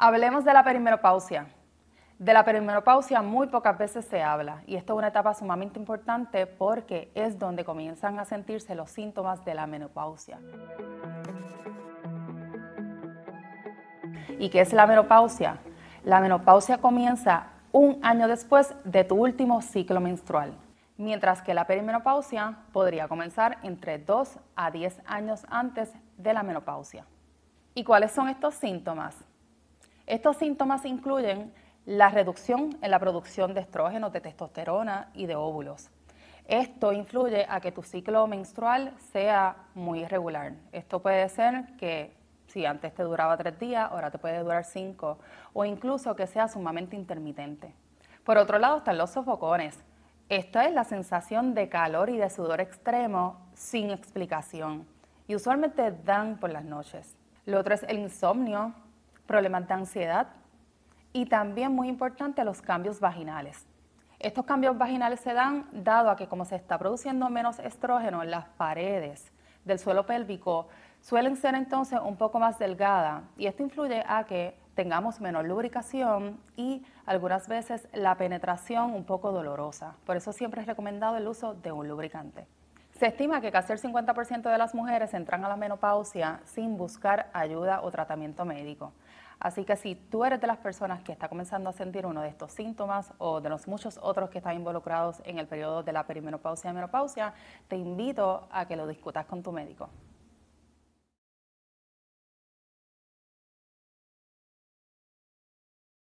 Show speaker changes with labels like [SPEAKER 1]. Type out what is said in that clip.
[SPEAKER 1] Hablemos de la perimenopausia. De la perimenopausia muy pocas veces se habla y esto es una etapa sumamente importante porque es donde comienzan a sentirse los síntomas de la menopausia. ¿Y qué es la menopausia? La menopausia comienza un año después de tu último ciclo menstrual, mientras que la perimenopausia podría comenzar entre 2 a 10 años antes de la menopausia. ¿Y cuáles son estos síntomas? Estos síntomas incluyen la reducción en la producción de estrógenos, de testosterona y de óvulos. Esto influye a que tu ciclo menstrual sea muy irregular. Esto puede ser que si antes te duraba tres días, ahora te puede durar cinco, o incluso que sea sumamente intermitente. Por otro lado están los sofocones. Esta es la sensación de calor y de sudor extremo sin explicación y usualmente dan por las noches. Lo otro es el insomnio, problemas de ansiedad y también, muy importante, los cambios vaginales. Estos cambios vaginales se dan dado a que como se está produciendo menos estrógeno en las paredes del suelo pélvico, suelen ser entonces un poco más delgadas y esto influye a que tengamos menos lubricación y algunas veces la penetración un poco dolorosa. Por eso siempre es recomendado el uso de un lubricante. Se estima que casi el 50% de las mujeres entran a la menopausia sin buscar ayuda o tratamiento médico. Así que si tú eres de las personas que está comenzando a sentir uno de estos síntomas o de los muchos otros que están involucrados en el periodo de la perimenopausia y menopausia, te invito a que lo discutas con tu médico.